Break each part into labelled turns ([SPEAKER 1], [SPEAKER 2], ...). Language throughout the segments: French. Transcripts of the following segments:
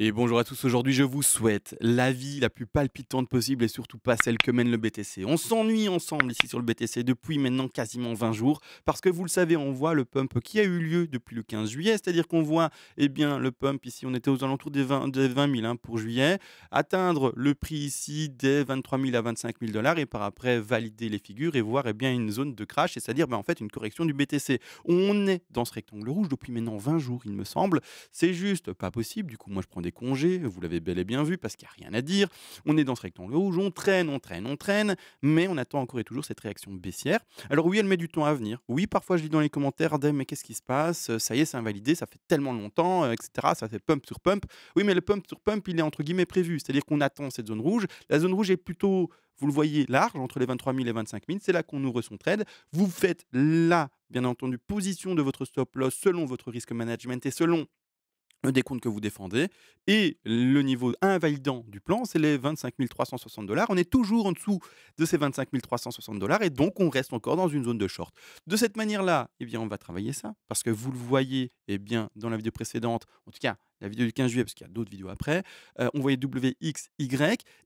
[SPEAKER 1] Et bonjour à tous, aujourd'hui je vous souhaite la vie la plus palpitante possible et surtout pas celle que mène le BTC. On s'ennuie ensemble ici sur le BTC depuis maintenant quasiment 20 jours parce que vous le savez, on voit le pump qui a eu lieu depuis le 15 juillet, c'est-à-dire qu'on voit eh bien, le pump ici, on était aux alentours des 20, 000 hein, pour juillet, atteindre le prix ici des 23 000 à 25 000 dollars et par après valider les figures et voir eh bien, une zone de crash, c'est-à-dire ben, en fait une correction du BTC. On est dans ce rectangle rouge depuis maintenant 20 jours il me semble, c'est juste pas possible, du coup moi je prends des congés, vous l'avez bel et bien vu, parce qu'il n'y a rien à dire. On est dans ce rectangle rouge, on traîne, on traîne, on traîne, mais on attend encore et toujours cette réaction baissière. Alors oui, elle met du temps à venir. Oui, parfois je lis dans les commentaires, mais qu'est-ce qui se passe euh, Ça y est, c'est invalidé, ça fait tellement longtemps, euh, etc. Ça fait pump sur pump. Oui, mais le pump sur pump, il est entre guillemets prévu. C'est-à-dire qu'on attend cette zone rouge. La zone rouge est plutôt vous le voyez large, entre les 23 000 et 25 000, c'est là qu'on ouvre son trade. Vous faites là, bien entendu, position de votre stop loss selon votre risque management et selon le décompte que vous défendez, et le niveau invalidant du plan, c'est les 25 360 dollars. On est toujours en dessous de ces 25 360 dollars, et donc on reste encore dans une zone de short. De cette manière-là, eh bien, on va travailler ça, parce que vous le voyez eh bien, dans la vidéo précédente, en tout cas la vidéo du 15 juillet, parce qu'il y a d'autres vidéos après, euh, on voyait WXY,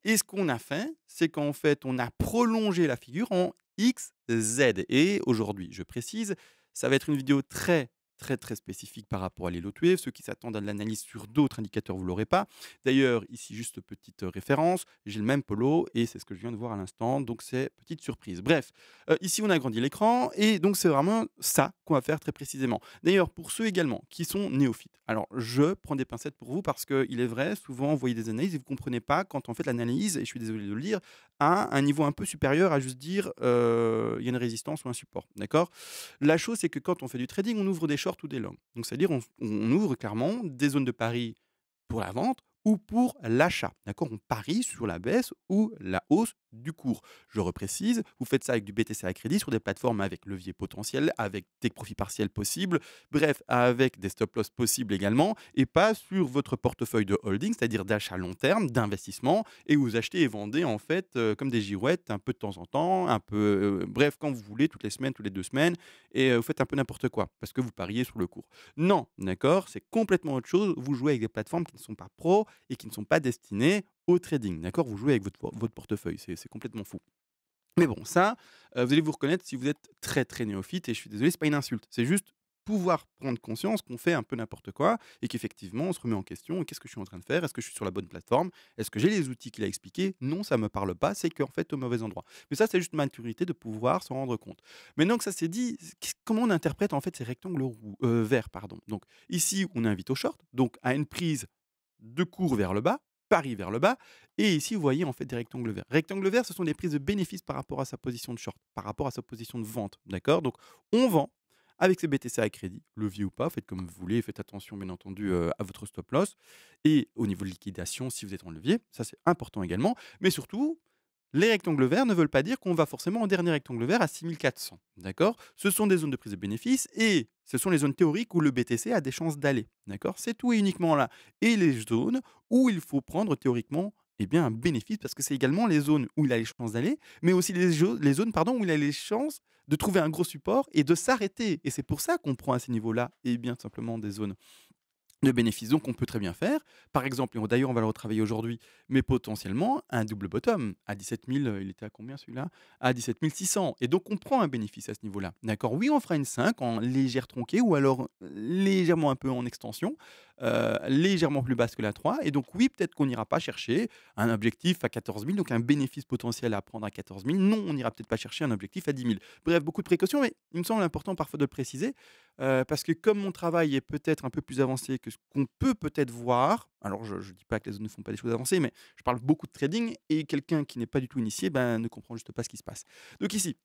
[SPEAKER 1] et ce qu'on a fait, c'est qu'en fait, on a prolongé la figure en XZ. Et aujourd'hui, je précise, ça va être une vidéo très très très spécifique par rapport à l'Elo Wave. Ceux qui s'attendent à de l'analyse sur d'autres indicateurs, vous l'aurez pas. D'ailleurs, ici juste petite euh, référence, j'ai le même polo et c'est ce que je viens de voir à l'instant, donc c'est petite surprise. Bref, euh, ici on a agrandi l'écran et donc c'est vraiment ça qu'on va faire très précisément. D'ailleurs, pour ceux également qui sont néophytes, alors je prends des pincettes pour vous parce qu'il est vrai, souvent vous voyez des analyses et vous comprenez pas quand en fait l'analyse, et je suis désolé de le dire, à un niveau un peu supérieur à juste dire euh, il y a une résistance ou un support. D'accord La chose c'est que quand on fait du trading, on ouvre des choses tout des Donc, c'est-à-dire, on, ouvre clairement des zones de pari pour la vente ou pour l'achat. D'accord On parie sur la baisse ou la hausse du cours. Je reprécise, vous faites ça avec du BTC à crédit sur des plateformes avec levier potentiel, avec des profits partiels possibles, bref, avec des stop-loss possibles également, et pas sur votre portefeuille de holding, c'est-à-dire d'achat long terme, d'investissement, et vous achetez et vendez en fait euh, comme des girouettes, un peu de temps en temps, un peu, euh, bref, quand vous voulez, toutes les semaines, toutes les deux semaines, et euh, vous faites un peu n'importe quoi, parce que vous pariez sur le cours. Non, d'accord, c'est complètement autre chose, vous jouez avec des plateformes qui ne sont pas pro et qui ne sont pas destinées au trading. D'accord Vous jouez avec votre, portefeuille, c'est complètement fou. Mais bon, ça, euh, vous allez vous reconnaître si vous êtes très très néophyte, et je suis désolé, c'est pas une insulte, c'est juste pouvoir prendre conscience qu'on fait un peu n'importe quoi et qu'effectivement on se remet en question qu'est-ce que je suis en train de faire Est-ce que je suis sur la bonne plateforme Est-ce que j'ai les outils qu'il a expliqués Non, ça me parle pas, c'est qu'en fait au mauvais endroit. Mais ça, c'est juste maturité de pouvoir s'en rendre compte. Mais donc ça s'est dit, comment on interprète en fait ces rectangles euh, verts pardon. Donc ici, on invite au short, donc à une prise de cours vers le bas Paris vers le bas. Et ici, vous voyez en fait des rectangles verts. Rectangles verts, ce sont des prises de bénéfices par rapport à sa position de short, par rapport à sa position de vente. D'accord Donc, on vend avec ses BTC à crédit, levier ou pas, faites comme vous voulez, faites attention bien entendu euh, à votre stop loss. Et au niveau de liquidation, si vous êtes en levier, ça c'est important également. Mais surtout, les rectangles verts ne veulent pas dire qu'on va forcément au dernier rectangle vert à 6400. D'accord Ce sont des zones de prise de bénéfices et ce sont les zones théoriques où le BTC a des chances d'aller. D'accord C'est tout et uniquement là. Et les zones où il faut prendre théoriquement eh bien, un bénéfice parce que c'est également les zones où il a les chances d'aller, mais aussi les, zones pardon, où il a les chances de trouver un gros support et de s'arrêter. Et c'est pour ça qu'on prend à ces niveaux-là, et eh bien, simplement des zones de bénéfices. Donc on peut très bien faire, par exemple, et d'ailleurs on va le retravailler aujourd'hui, mais potentiellement un double bottom à 17 000, euh, il était à combien celui-là À 17 600. Et donc on prend un bénéfice à ce niveau-là. D'accord Oui, on fera une 5 en légère tronquée ou alors euh, légèrement un peu en extension. Euh, légèrement plus basse que la 3. Et donc, oui, peut-être qu'on n'ira pas chercher un objectif à 14 000, donc un bénéfice potentiel à prendre à 14 000. Non, on n'ira peut-être pas chercher un objectif à 10 000. Bref, beaucoup de précautions, mais il me semble important parfois de le préciser, euh, parce que comme mon travail est peut-être un peu plus avancé que ce qu'on peut peut-être voir, alors je ne dis pas que les zones ne font pas des choses avancées, mais je parle beaucoup de trading, et quelqu'un qui n'est pas du tout initié ben, ne comprend juste pas ce qui se passe. Donc ici,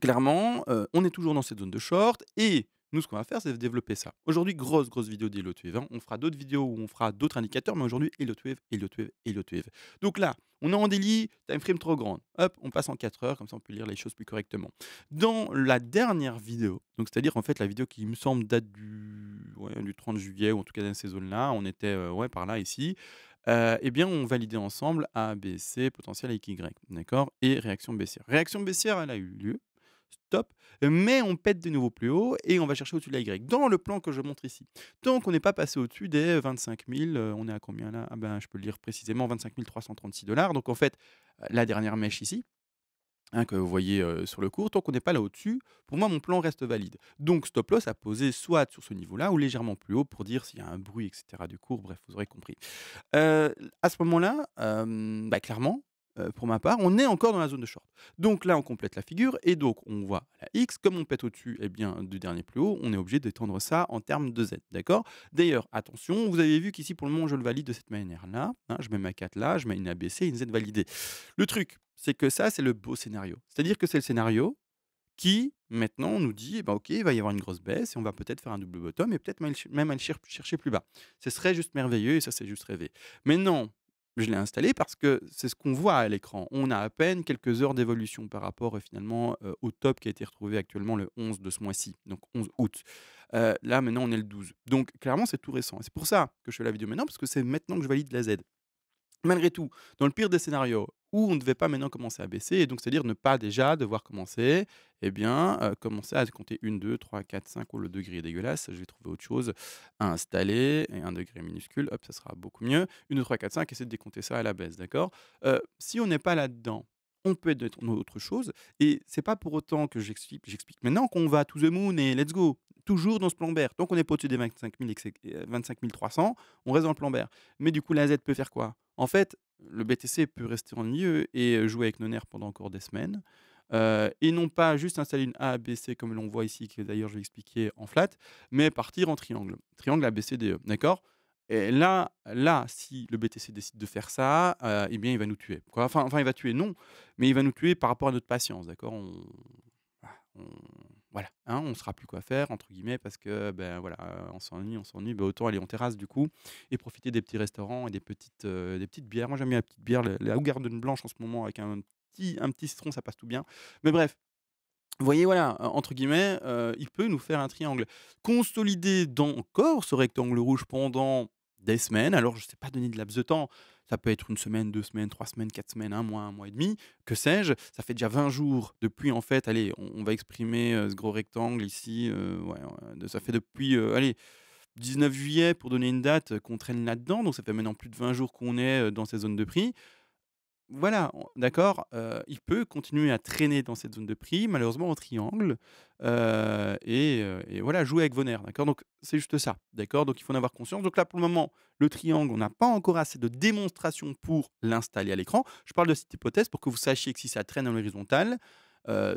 [SPEAKER 1] clairement, euh, on est toujours dans cette zone de short, et nous, ce qu'on va faire, c'est développer ça. Aujourd'hui, grosse, grosse vidéo d'HelioTwave. On fera d'autres vidéos où on fera d'autres indicateurs, mais aujourd'hui, HelioTwave, le HelioTwave. Donc là, on est en délit, time frame trop grande. Hop, on passe en 4 heures, comme ça on peut lire les choses plus correctement. Dans la dernière vidéo, donc c'est-à-dire en fait la vidéo qui me semble date du, du 30 juillet, ou en tout cas dans ces zones-là, on était euh, ouais, par là ici, euh, eh bien on validait ensemble A, B, C, potentiel avec Y, d'accord Et réaction baissière. Réaction baissière, elle a eu lieu, stop, mais on pète de nouveau plus haut et on va chercher au-dessus de la Y. Dans le plan que je montre ici, tant qu'on n'est pas passé au-dessus des 25 000, euh, on est à combien là ah ben, Je peux le lire précisément, 25 336 dollars. Donc en fait, euh, la dernière mèche ici, hein, que vous voyez euh, sur le cours, tant qu'on n'est pas là au-dessus, pour moi, mon plan reste valide. Donc, stop loss à posé soit sur ce niveau-là ou légèrement plus haut pour dire s'il y a un bruit, etc. du cours, bref, vous aurez compris. à ce moment-là, bah, clairement, euh, pour ma part, on est encore dans la zone de short. Donc là, on complète la figure et donc on voit la X, comme on pète au-dessus eh bien, du dernier plus haut, on est obligé d'étendre ça en termes de Z. D'accord D'ailleurs, attention, vous avez vu qu'ici, pour le moment, je le valide de cette manière-là. Hein, je mets ma 4 là, je mets une ABC, une Z validée. Le truc, c'est que ça, c'est le beau scénario. C'est-à-dire que c'est le scénario qui, maintenant, nous dit, eh ben, OK, il va y avoir une grosse baisse et on va peut-être faire un double bottom et peut-être même aller chercher plus bas. Ce serait juste merveilleux et ça, c'est juste rêvé. Mais non, je l'ai installé parce que c'est ce qu'on voit à l'écran. On a à peine quelques heures d'évolution par rapport euh, finalement euh, au top qui a été retrouvé actuellement le 11 de ce mois-ci, donc 11 août. Euh, là, maintenant, on est le 12. Donc, clairement, c'est tout récent. C'est pour ça que je fais la vidéo maintenant, parce que c'est maintenant que je valide la Z. Malgré tout, dans le pire des scénarios, où on ne devait pas maintenant commencer à baisser, et donc c'est-à-dire ne pas déjà devoir commencer, eh bien, euh, commencer à compter 1, 2, 3, 4, 5, ou le degré est dégueulasse, je vais trouver autre chose à installer, et un degré minuscule, hop, ça sera beaucoup mieux. 1, 2, 3, 4, 5, essayer de décompter ça à la baisse, d'accord euh, Si on n'est pas là-dedans, on peut être dans autre chose, et c'est pas pour autant que j'explique, j'explique maintenant qu'on va to the moon et let's go, toujours dans ce plan vert, Donc on n'est pas au-dessus des 25, 300, euh, on reste dans le plan vert. Mais du coup, la Z peut faire quoi En fait, le BTC peut rester en milieu et euh, jouer avec nos pendant encore des semaines. Euh, et non pas juste installer une A, B, C comme l'on voit ici, que d'ailleurs je vais expliquer en flat, mais partir en triangle. Triangle ABCDE, d'accord et là, là, si le BTC décide de faire ça, euh, eh bien, il va nous tuer. Enfin, enfin, il va tuer, non, mais il va nous tuer par rapport à notre patience, d'accord on, voilà, hein, on saura plus quoi faire, entre guillemets, parce que ben voilà, euh, on s'ennuie, on s'ennuie, ben autant aller en terrasse du coup et profiter des petits restaurants et des petites, euh, des petites bières. Moi j'aime bien la petite bière, la, Garde Garden Blanche en ce moment avec un petit, un petit citron, ça passe tout bien. Mais bref, vous voyez, voilà, entre guillemets, euh, il peut nous faire un triangle. Consolider encore ce rectangle rouge pendant des semaines, alors je ne sais pas donner de laps de temps, ça peut être une semaine, deux semaines, trois semaines, quatre semaines, un mois, un mois et demi, que sais-je. Ça fait déjà 20 jours depuis, en fait, allez, on, va exprimer euh, ce gros rectangle ici, euh, ça fait depuis, euh, allez, 19 juillet pour donner une date qu'on traîne là-dedans, donc ça fait maintenant plus de 20 jours qu'on est dans ces zones de prix voilà, d'accord, euh, il peut continuer à traîner dans cette zone de prix, malheureusement en triangle, euh, euh, et, voilà, jouer avec vos nerfs, d'accord Donc c'est juste ça, d'accord Donc il faut en avoir conscience. Donc là, pour le moment, le triangle, on n'a pas encore assez de démonstration pour l'installer à l'écran. Je parle de cette hypothèse pour que vous sachiez que si ça traîne en l'horizontale,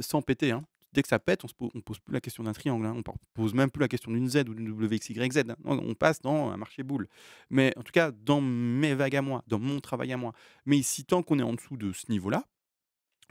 [SPEAKER 1] sans péter, hein, dès que ça pète, on ne pose plus la question d'un triangle, hein. on ne pose même plus la question d'une Z ou d'une WXYZ. Hein. on passe dans un marché boule. Mais en tout cas, dans mes vagues à moi, dans mon travail à moi. Mais ici tant qu'on est en dessous de ce niveau-là,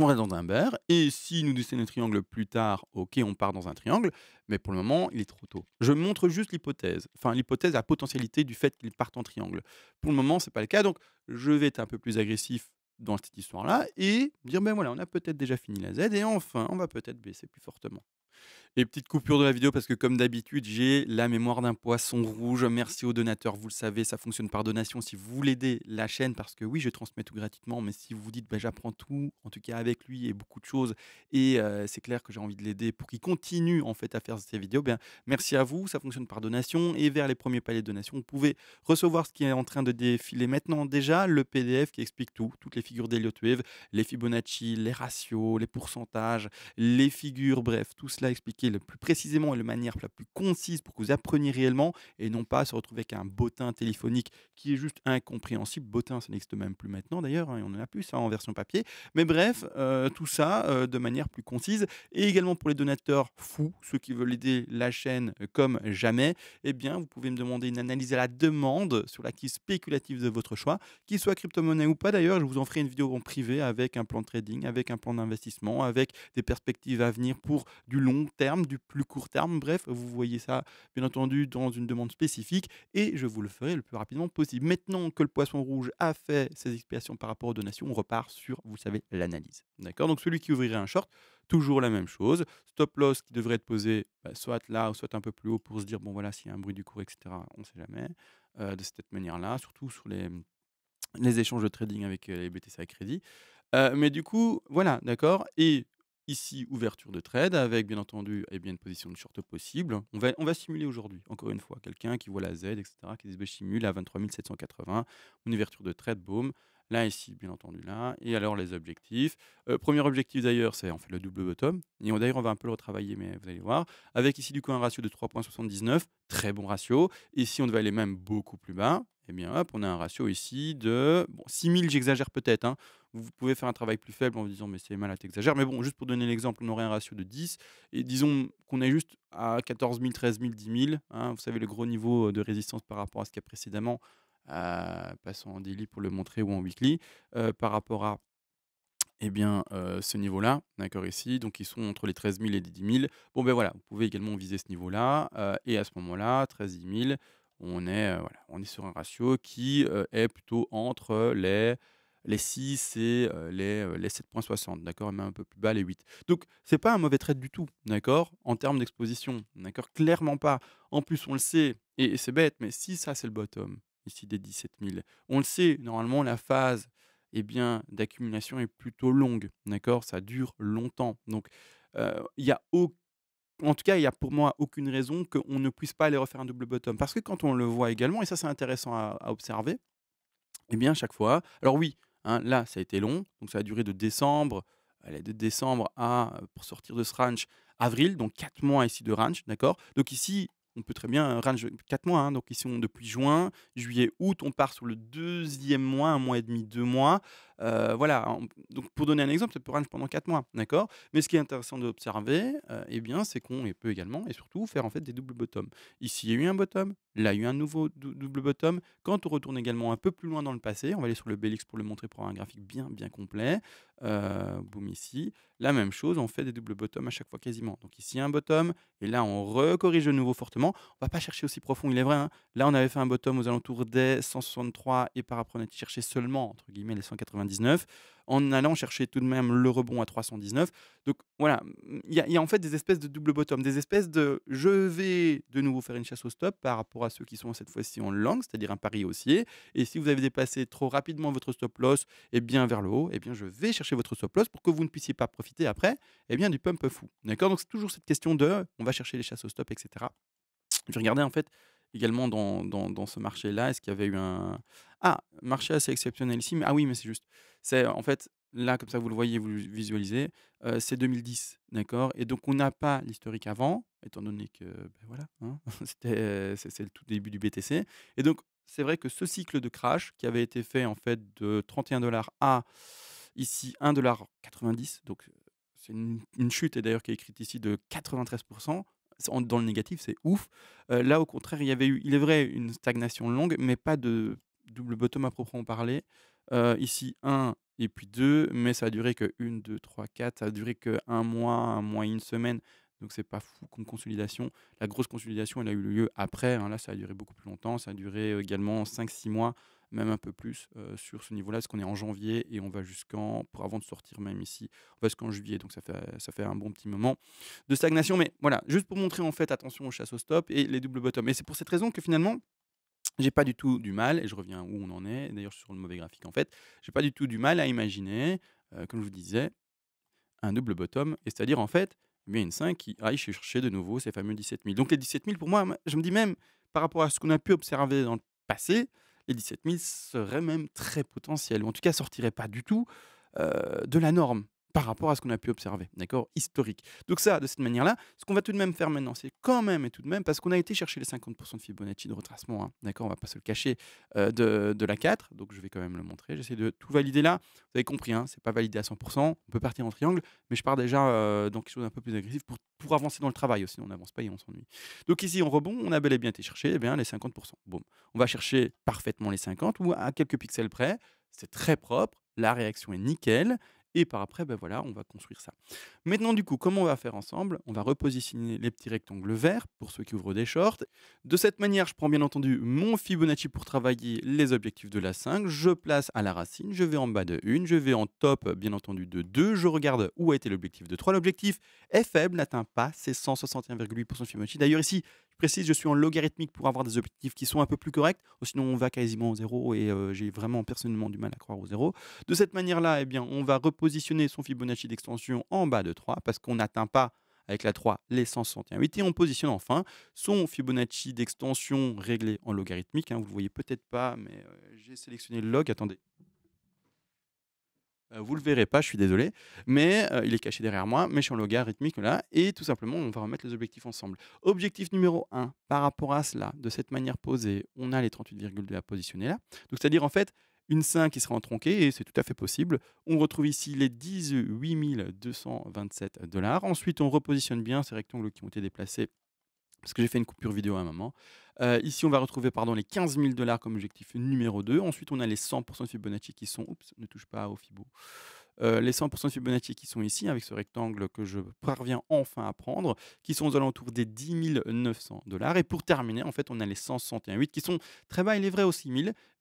[SPEAKER 1] on reste dans un bear. et si nous dessinons un triangle plus tard, ok, on part dans un triangle, mais pour le moment, il est trop tôt. Je montre juste l'hypothèse, enfin l'hypothèse à potentialité du fait qu'il parte en triangle. Pour le moment, ce n'est pas le cas, donc je vais être un peu plus agressif dans cette histoire-là et dire ben voilà, on a peut-être déjà fini la Z et enfin, on va peut-être baisser plus fortement et petite coupure de la vidéo parce que comme d'habitude, j'ai la mémoire d'un poisson rouge. Merci aux donateurs, vous le savez, ça fonctionne par donation. Si vous voulez aider la chaîne, parce que oui, je transmets tout gratuitement, mais si vous vous dites, bah, j'apprends tout, en tout cas avec lui et beaucoup de choses, et euh, c'est clair que j'ai envie de l'aider pour qu'il continue en fait à faire ces vidéos, eh bien merci à vous, ça fonctionne par donation. Et vers les premiers paliers de donation, vous pouvez recevoir ce qui est en train de défiler maintenant déjà, le PDF qui explique tout, toutes les figures d'Eliot Wave, les Fibonacci, les ratios, les pourcentages, les figures, bref, tout cela expliqué le plus précisément et de manière la plus concise pour que vous appreniez réellement et non pas se retrouver avec un bottin téléphonique qui est juste incompréhensible. Bottin, ça n'existe même plus maintenant d'ailleurs, hein, et on en a plus ça en version papier. Mais bref, euh, tout ça euh, de manière plus concise. Et également pour les donateurs fous, ceux qui veulent aider la chaîne euh, comme jamais, eh bien, vous pouvez me demander une analyse à la demande sur l'acquis spéculatif de votre choix, qu'il soit crypto-monnaie ou pas d'ailleurs. Je vous en ferai une vidéo en privé avec un plan de trading, avec un plan d'investissement, avec des perspectives à venir pour du long terme du plus court terme. Bref, vous voyez ça, bien entendu, dans une demande spécifique et je vous le ferai le plus rapidement possible. Maintenant que le poisson rouge a fait ses expiations par rapport aux donations, on repart sur, vous savez, l'analyse. D'accord Donc celui qui ouvrirait un short, toujours la même chose. Stop loss qui devrait être posé bah, soit là soit un peu plus haut pour se dire, bon voilà, s'il y a un bruit du cours, etc., on ne sait jamais. Euh, de cette manière-là, surtout sur les, les échanges de trading avec euh, les BTC à crédit. Euh, mais du coup, voilà, d'accord. Et Ici, ouverture de trade avec bien entendu eh bien, une position de short possible. On va, on va simuler aujourd'hui, encore une fois, quelqu'un qui voit la Z, etc., qui dit simule à 23 780, une ouverture de trade, boom. Là, ici, bien entendu, là. Et alors, les objectifs. Euh, premier objectif d'ailleurs, c'est on fait le double bottom. Et d'ailleurs, on va un peu le retravailler, mais vous allez voir. Avec ici, du coup, un ratio de 3,79, très bon ratio. Ici, on devait aller même beaucoup plus bas eh bien on a un ratio ici de bon, 6000, j'exagère peut-être. Hein. Vous pouvez faire un travail plus faible en vous disant mais c'est mal à t'exagérer. Mais bon, juste pour donner l'exemple, on aurait un ratio de 10 et disons qu'on est juste à 14 000, 13 000, 10 000. Vous savez le gros niveau de résistance par rapport à ce qu'il y a précédemment. Euh, passons en daily pour le montrer ou en weekly euh, par rapport à eh bien, euh, ce niveau-là, d'accord, ici, donc ils sont entre les 13 000 et les 10 000. Bon, ben voilà, vous pouvez également viser ce niveau-là, et à ce moment-là, 13 000, on est, euh, voilà, on est sur un ratio qui euh, est plutôt entre euh, les, les 6 et les, 7,60, d'accord, même un peu plus bas, les 8. Donc, c'est pas un mauvais trade du tout, d'accord, en termes d'exposition, d'accord, clairement pas. En plus, on le sait, et, c'est bête, mais si ça, c'est le bottom, ici, des 17 000, on le sait, normalement, la phase eh bien d'accumulation est plutôt longue, d'accord, ça dure longtemps. Donc, il n'y a aucun en tout cas, il n'y a pour moi aucune raison qu'on ne puisse pas aller refaire un double bottom. Parce que quand on le voit également, et ça c'est intéressant à, observer, eh bien chaque fois, alors oui, hein, là ça a été long, donc ça a duré de décembre, est euh, de décembre à, pour sortir de ce ranch, avril, donc 4 mois ici de ranch, d'accord Donc ici, on peut très bien, range 4 mois, hein, donc ici on depuis juin, juillet, août, on part sur le deuxième mois, un mois et demi, deux mois. Euh, voilà, donc pour donner un exemple, ça peut range pendant 4 mois, d'accord Mais ce qui est intéressant d'observer, observer, euh, eh bien, c'est qu'on peut également et surtout faire en fait des doubles bottoms. Ici, il y a eu un bottom, Là, il y a eu un nouveau double bottom. Quand on retourne également un peu plus loin dans le passé, on va aller sur le Bellix pour le montrer pour avoir un graphique bien, bien complet. Euh, ici. La même chose, on fait des doubles bottoms à chaque fois quasiment. Donc ici un bottom, et là on recorrige de nouveau fortement. On va pas chercher aussi profond, il est vrai. Hein. Là on avait fait un bottom aux alentours des 163 et par après on a seulement entre guillemets les 199 en allant chercher tout de même le rebond à 319. Donc voilà, il y, a en fait des espèces de double bottom, des espèces de je vais de nouveau faire une chasse au stop par rapport à ceux qui sont cette fois-ci en langue, c'est-à-dire un pari haussier. Et si vous avez dépassé trop rapidement votre stop loss, et bien vers le haut, et eh bien je vais chercher votre stop loss pour que vous ne puissiez pas profiter après, eh bien du pump fou. D'accord Donc c'est toujours cette question de on va chercher les chasses au stop, etc. Je regardais en fait également dans, dans ce marché-là, est-ce qu'il y avait eu un, ah, marché assez exceptionnel ici, mais ah oui, mais c'est juste. C'est en fait là comme ça vous le voyez, vous le visualisez, euh, c'est 2010, d'accord. Et donc on n'a pas l'historique avant, étant donné que ben, voilà, hein, c'était c'est le tout début du BTC. Et donc c'est vrai que ce cycle de crash qui avait été fait en fait de 31 dollars à ici 1,90$, donc euh, c'est une, chute, et d'ailleurs qui est écrite ici de 93%, dans le négatif, c'est ouf. Euh, là, au contraire, il y avait eu, il est vrai, une stagnation longue, mais pas de double bottom à proprement parler. ici, 1 et puis deux mais ça a duré que 1, deux trois 4. Ça a duré que un mois, un mois et une semaine. Donc, c'est pas fou comme consolidation. La grosse consolidation, elle a eu lieu après. Hein. Là, ça a duré beaucoup plus longtemps. Ça a duré également 5-6 mois, même un peu plus sur ce niveau-là, parce qu'on est en janvier et on va jusqu'en, pour avant de sortir même ici, on va jusqu'en juillet. Donc, ça fait, ça fait un bon petit moment de stagnation. Mais voilà, juste pour montrer en fait, attention aux chasses au stop et les double bottom, Et c'est pour cette raison que finalement, j'ai pas du tout du mal, et je reviens où on en est, d'ailleurs je suis sur le mauvais graphique en fait, j'ai pas du tout du mal à imaginer, euh, comme je vous disais, un double bottom, et c'est-à-dire en fait, eh bien une 5 qui aille chercher de nouveau ces fameux 17 000. Donc les 17 000, pour moi, je me dis même, par rapport à ce qu'on a pu observer dans le passé, les 17 000 seraient même très potentiels, ou en tout cas sortiraient pas du tout euh, de la norme par rapport à ce qu'on a pu observer, d'accord Historique. Donc ça, de cette manière-là, ce qu'on va tout de même faire maintenant, c'est quand même et tout de même, parce qu'on a été chercher les 50% de Fibonacci de retracement, hein, d'accord On va pas se le cacher euh, de, la 4, donc je vais quand même le montrer. J'essaie de tout valider là. Vous avez compris, hein, c'est pas validé à 100%, on peut partir en triangle, mais je pars déjà euh, dans quelque chose d'un peu plus agressif pour, avancer dans le travail aussi, on n'avance pas et on s'ennuie. Donc ici, on rebond, on a bel et bien été chercher eh bien, les 50%. Boom. On va chercher parfaitement les 50 ou à quelques pixels près, c'est très propre, la réaction est nickel, et par après, ben voilà, on va construire ça. Maintenant, du coup, comment on va faire ensemble On va repositionner les petits rectangles verts pour ceux qui ouvrent des shorts. De cette manière, je prends bien entendu mon Fibonacci pour travailler les objectifs de la 5. Je place à la racine, je vais en bas de 1, je vais en top, bien entendu, de 2. Je regarde où a été l'objectif de 3. L'objectif est faible, n'atteint pas ses 161,8% Fibonacci. D'ailleurs, ici, je précise, je suis en logarithmique pour avoir des objectifs qui sont un peu plus corrects, sinon on va quasiment au zéro et euh, j'ai vraiment personnellement du mal à croire au zéro. De cette manière-là, eh bien, on va repositionner positionner son Fibonacci d'extension en bas de 3 parce qu'on n'atteint pas avec la 3 les 161,8 et on positionne enfin son Fibonacci d'extension réglé en logarithmique. Hein. vous ne le voyez peut-être pas, mais euh, j'ai sélectionné le log. Attendez. Euh, vous ne le verrez pas, je suis désolé, mais euh, il est caché derrière moi, mais je suis en logarithmique là, et tout simplement, on va remettre les objectifs ensemble. Objectif numéro 1, par rapport à cela, de cette manière posée, on a les 38,2 à positionner là. Donc, c'est-à-dire, en fait, une 5 qui sera en et c'est tout à fait possible. On retrouve ici les 18 227 dollars. Ensuite, on repositionne bien ces rectangles qui ont été déplacés parce que j'ai fait une coupure vidéo à un moment. Euh, ici, on va retrouver pardon, les 15 000 dollars comme objectif numéro 2. Ensuite, on a les 100% de Fibonacci qui sont... Oups, ne touche pas au Fibo. Euh, les 100% de Fibonacci qui sont ici, avec ce rectangle que je parviens enfin à prendre, qui sont aux alentours des 10 900 dollars. Et pour terminer, en fait, on a les 161,8 qui sont très bas, il est vrai, aux 6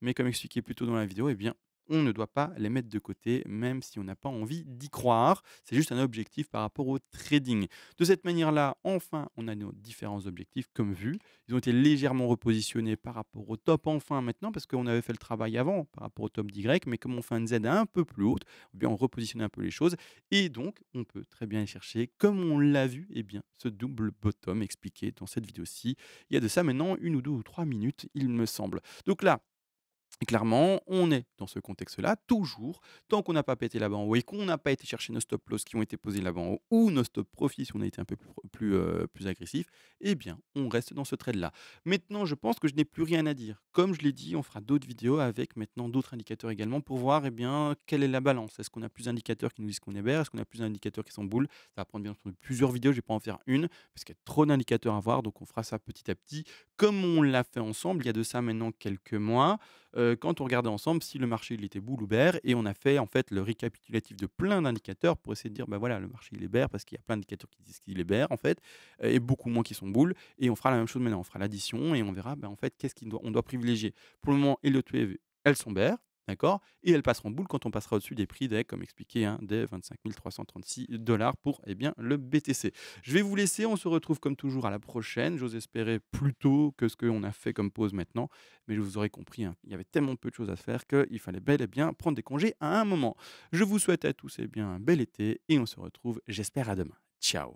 [SPEAKER 1] mais comme expliqué plus tôt dans la vidéo, eh bien, on ne doit pas les mettre de côté, même si on n'a pas envie d'y croire. C'est juste un objectif par rapport au trading. De cette manière-là, enfin, on a nos différents objectifs, comme vu. Ils ont été légèrement repositionnés par rapport au top, enfin, maintenant, parce qu'on avait fait le travail avant par rapport au top d'Y, mais comme on fait un Z un peu plus haut eh bien, repositionner un peu les choses. Et donc, on peut très bien chercher, comme on l'a vu, eh bien, ce double bottom expliqué dans cette vidéo-ci. Il y a de ça maintenant une ou deux ou trois minutes, il me semble. Donc là, et clairement, on est dans ce contexte-là, toujours, tant qu'on n'a pas pété là-bas en haut et qu'on n'a pas été chercher nos stop loss qui ont été posés là-bas en haut ou nos stop profits si on a été un peu plus, euh, plus, agressif, eh bien, on reste dans ce trade-là. Maintenant, je pense que je n'ai plus rien à dire. Comme je l'ai dit, on fera d'autres vidéos avec maintenant d'autres indicateurs également pour voir eh bien, quelle est la balance. Est-ce qu'on a plus d'indicateurs qui nous disent qu'on est vert Est-ce qu'on a plus d'indicateurs qui sont Ça va prendre bien entendu plusieurs vidéos, je ne vais pas en faire une parce qu'il y a trop d'indicateurs à voir, donc on fera ça petit à petit comme on l'a fait ensemble il y a de ça maintenant quelques mois. Euh, euh, quand on regardait ensemble si le marché il était boule ou bear et on a fait en fait le récapitulatif de plein d'indicateurs pour essayer de dire bah voilà le marché il est bear parce qu'il y a plein d'indicateurs qui disent qu'il est bear en fait euh, et beaucoup moins qui sont boules. et on fera la même chose maintenant on fera l'addition et on verra bah, en fait qu'est-ce qu'on doit, privilégier pour le moment et le elles sont bear D'accord Et passera en boule quand on passera au-dessus des prix des, comme expliqué, hein, des 25 336 dollars pour eh bien, le BTC. Je vais vous laisser, on se retrouve comme toujours à la prochaine. J'ose espérer plus tôt que ce qu'on a fait comme pause maintenant, mais je vous aurais compris, hein, il y avait tellement peu de choses à faire qu'il fallait bel et bien prendre des congés à un moment. Je vous souhaite à tous eh bien, un bel été et on se retrouve, j'espère, à demain. Ciao